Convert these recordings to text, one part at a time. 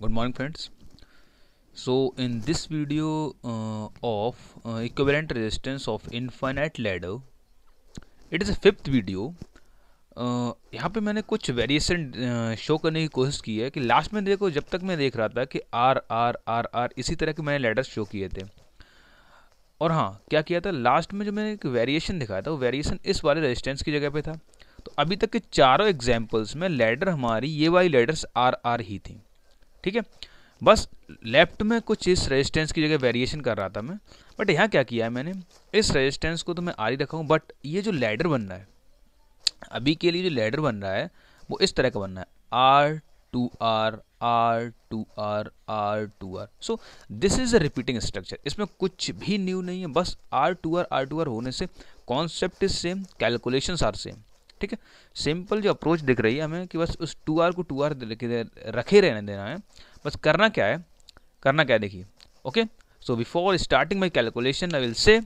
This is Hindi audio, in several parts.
Good morning friends so in this video of equivalent resistance of infinite ladder it is a fifth video यहाँ पे मैंने कुछ वेरिएशन शो uh, करने की कोशिश की है कि लास्ट में देखो जब तक मैं देख रहा था कि आर आर आर आर इसी तरह के मैंने लेटर्स शो किए थे और हाँ क्या किया था लास्ट में जो मैंने एक वेरिएशन दिखाया था वो वेरिएशन इस वाले रेजिस्टेंस की जगह पे था तो अभी तक के चारों एग्जाम्पल्स में लेडर हमारी ये वाली लेडर्स आर आर ही थी ठीक है बस लेफ्ट में कुछ इस रेजिस्टेंस की जगह वेरिएशन कर रहा था मैं बट यहाँ क्या किया है मैंने इस रेजिस्टेंस को तो मैं आ ही रखा हूँ बट ये जो लेडर बन रहा है अभी के लिए जो लेडर बन रहा है वो इस तरह का बनना है R two R R two R R two R so this is a repeating structure इसमें कुछ भी न्यू नहीं है बस R two R R two R होने से concept is same calculation are same ठीक है सिंपल जो अप्रोच दिख रही है हमें कि बस उस टू आर को टू आर रखे रहने देना है बस करना क्या है करना क्या है देखिए okay so before starting my calculation I will say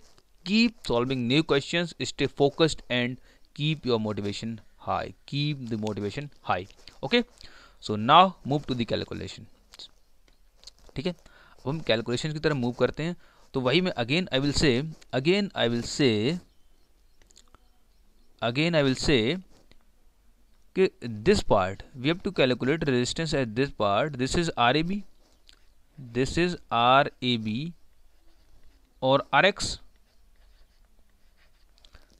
keep solving new question stay focused and keep your motivation high keep the motivation high okay so now move to the ठीक है अब हम कैलकुलेशन की तरफ मूव करते हैं तो वही मैं again I will say again I will say again I will say कि this part we have to calculate resistance at this part this is R A B this is R A B और R X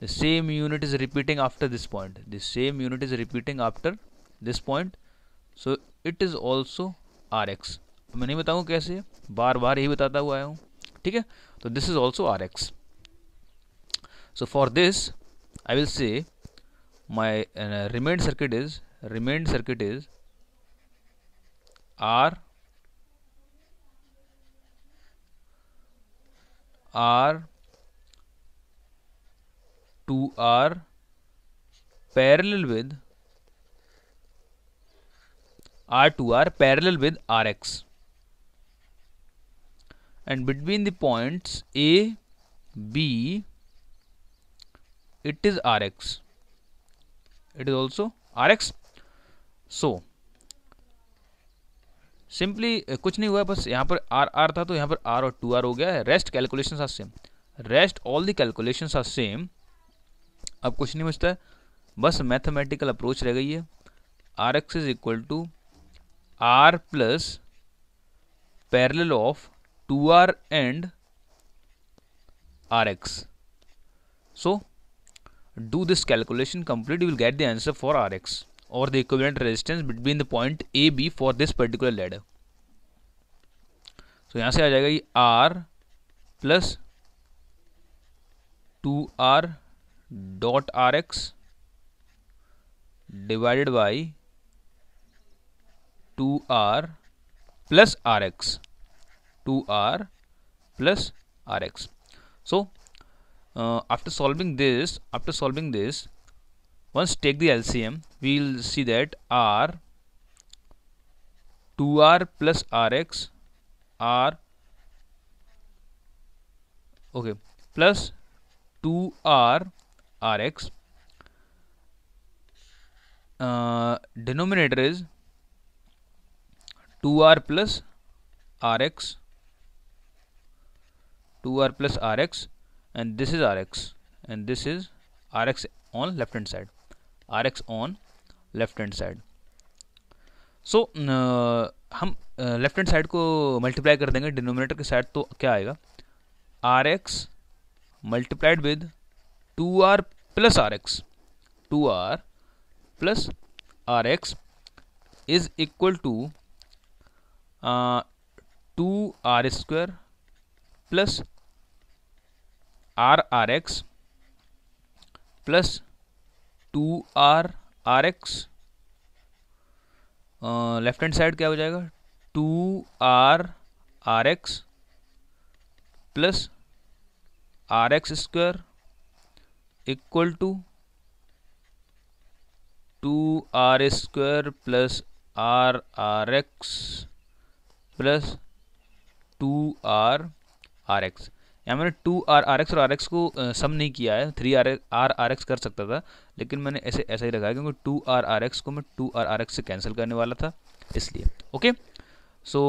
the same unit is repeating after this point the same unit is repeating after this point so it is also R X मैं नहीं बताऊँ कैसे बार बार यही बताता हुआ आया हूँ ठीक है तो this is also R X so for this I will say my uh, circuit is remain circuit is R R two R parallel with R two R parallel with Rx and between the points A B it is rx it is also rx so simply eh, कुछ नहीं हुआ बस यहाँ पर आर आर था तो यहाँ पर आर और टू आर हो गया है rest calculation are same rest all the calculation are same अब कुछ नहीं बचता है बस मैथमेटिकल अप्रोच रह गई है R X is equal to R plus parallel of two R and R X so do this calculation complete you will get the answer for Rx or the equivalent resistance between the point A B for this particular ladder so यहाँ से आ जाएगा ये R plus 2r dot rx divided by 2r plus rx 2r plus rx so uh, after solving this after solving this once take the LCM we will see that R 2R plus Rx R okay plus 2R Rx uh, denominator is 2R plus Rx 2R plus Rx and this is Rx and this is Rx on left hand side Rx on left hand side so so, uh, हम लेफ्ट हैंड साइड को मल्टीप्लाई कर देंगे डिनोमिनेटर के साइड तो क्या आएगा R X multiplied with two R plus R X two R plus R X is equal to two R square plus R R X plus two R R X left hand side क्या हो जाएगा two R R X plus R X square equal to two R square plus R R X plus two R R X यहाँ मैंने टू आर आर एक्स और आर एक्स को सम नहीं किया है three R R R X कर सकता था लेकिन मैंने ऐसे ऐसा ही रखा है क्योंकि टू आर आर एक्स को मैं टू आर आर एक्स से कैंसिल करने वाला था इसलिए okay so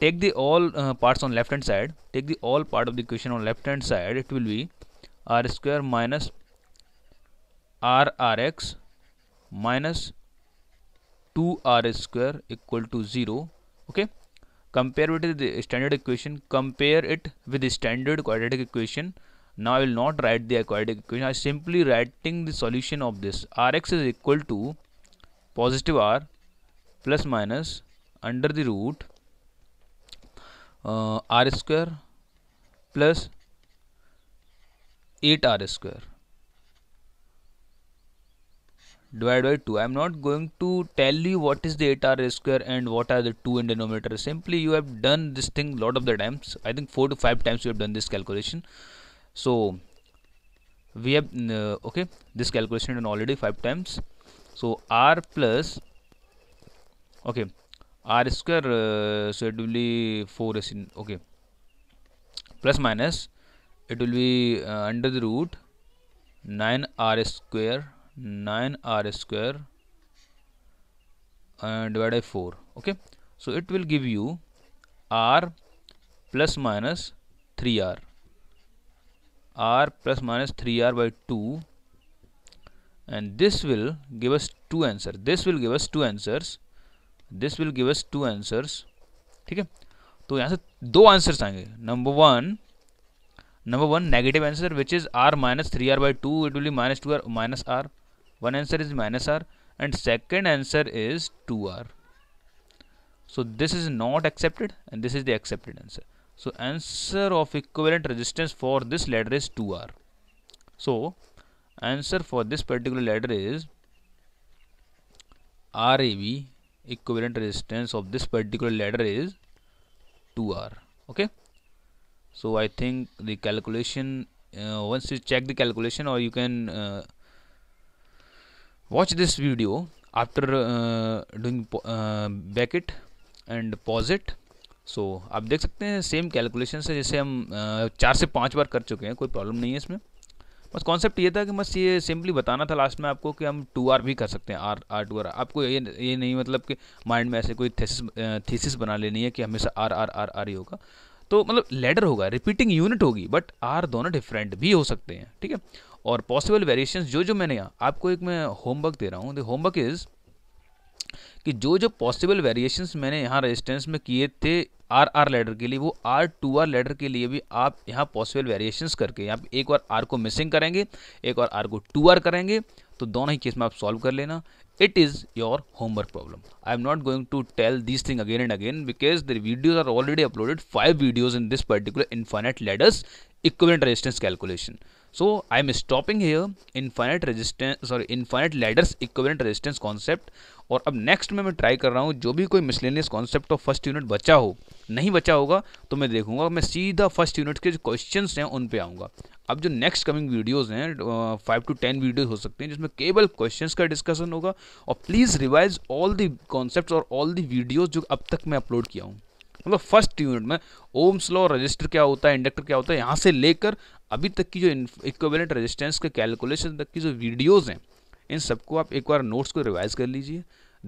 take the all parts on left hand side take the all part of the question on left hand side it will be R square minus R R X minus two R square equal to zero okay okay? compare it with the standard equation compare it with the standard quadratic equation now I will not write the quadratic equation I am simply writing the solution of this Rx is equal to positive R plus minus under the root uh, R square plus 8 R square divided by 2 i'm not going to tell you what is the 8r square and what are the 2 in denominator simply you have done this thing lot of the times i think 4 to 5 times you have done this calculation so we have uh, okay this calculation done already 5 times so r plus okay r square uh, so it will be 4 is in okay plus minus it will be uh, under the root 9 r square 9 r square and uh, divided by 4 okay so it will give you r plus minus 3r r plus minus 3r by 2 and this will give us two answers this will give us two answers this will give us two answers ठीक है तो यहाँ से दो आंसर्स आएंगे number one number one negative answer which is R minus three R by two it will minus two R minus R one answer is minus r and second answer is 2r so this is not accepted and this is the accepted answer so answer of equivalent resistance for this ladder is 2r so answer for this particular ladder is RAB equivalent resistance of this particular ladder is 2R okay so I think the calculation uh, once you check the calculation or you can uh, watch this video after uh, doing uh, back it and pause it so so, आप देख सकते हैं सेम कैलकुलेशन से जैसे हम uh, चार से पाँच बार कर चुके हैं कोई प्रॉब्लम नहीं है इसमें बस कॉन्सेप्ट ये था कि बस ये सिंपली बताना था लास्ट में आपको कि हम टू आर भी कर सकते हैं आर आर टू आर आपको ये ये नहीं मतलब कि माइंड में ऐसे कोई थीसिस थीसिस uh, बना लेनी है कि हमेशा आर आर आर आर ही होगा तो मतलब लेडर होगा रिपीटिंग यूनिट होगी बट आर दोनों डिफरेंट भी हो सकते हैं ठीक है और पॉसिबल वेरिएशन जो जो मैंने आपको एक मैं होमवर्क दे रहा हूँ द होमवर्क इज़ कि जो जो पॉसिबल वेरिएशन मैंने यहाँ रेजिस्टेंस में किए थे आर आर लेडर के लिए वो आर टू आर लेडर के लिए भी आप यहाँ पॉसिबल वेरिएशन करके यहाँ एक बार आर को मिसिंग करेंगे एक बार आर को टू आर करेंगे तो दोनों ही केस में आप सॉल्व कर लेना it is your homework problem I am not going to tell this thing again and again because the videos are already uploaded five videos in this particular infinite ladders equivalent resistance calculation so I am stopping here infinite resistance sorry infinite ladders equivalent resistance concept और अब नेक्स्ट में मैं ट्राई कर रहा हूँ जो भी कोई miscellaneous concept of first unit बचा हो नहीं बचा होगा तो मैं देखूंगा मैं सीधा फर्स्ट यूनिट के जो क्वेश्चन हैं उन पर आऊँगा अब जो नेक्स्ट कमिंग वीडियोज़ हैं फाइव टू टेन वीडियोज़ हो सकते हैं जिसमें केवल क्वेश्चन का डिस्कशन होगा और please revise all the concept और ऑल दी वीडियोज़ जो अब तक मैं अपलोड किया हूँ मतलब फर्स्ट यूनिट में ओम्स लॉ रजिस्टर क्या होता है इंडक्टर क्या होता है यहाँ से लेकर अभी तक की जो इक्वेलेंट रेजिस्टेंस के कैलकुलेशन तक की जो वीडियोज़ हैं इन सबको आप एक बार नोट्स को रिवाइज कर लीजिए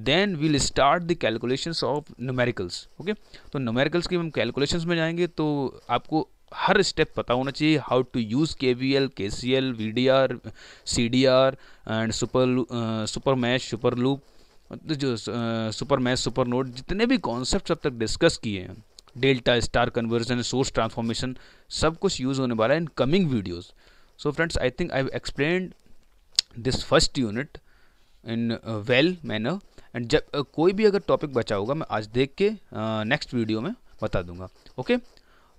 then we'll start the calculation of numericals okay तो न्यूमेरिकल्स की हम कैलकुलेशन में जाएंगे तो आपको हर स्टेप पता होना चाहिए how to use K V L K C L V D R C D R and super super mesh super loop मतलब जो सुपर मैच सुपर नोट जितने भी कॉन्सेप्ट अब तक डिस्कस किए हैं delta star conversion source transformation सब कुछ यूज़ होने वाला है in coming videos so friends I think I explain this first unit in well manner and जब uh, कोई भी अगर टॉपिक बचा होगा मैं आज देख के नेक्स्ट uh, वीडियो में बता दूंगा okay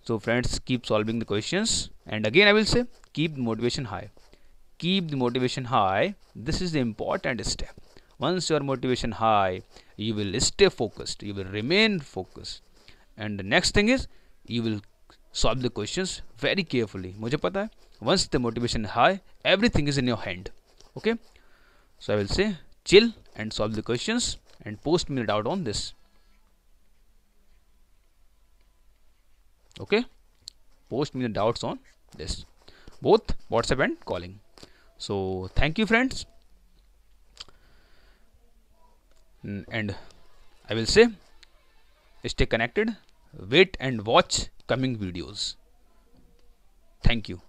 so friends keep solving the questions and again I will say keep the motivation high keep the motivation high this is the important step once your motivation high you will stay focused you will remain focused and the next thing is you will solve the questions very carefully mujhe pata hai once the motivation high everything is in your hand okay so i will say chill and solve the questions and post me doubt on this okay post me the doubts on this both whatsapp and calling so thank you friends and I will say stay connected wait and watch coming videos thank you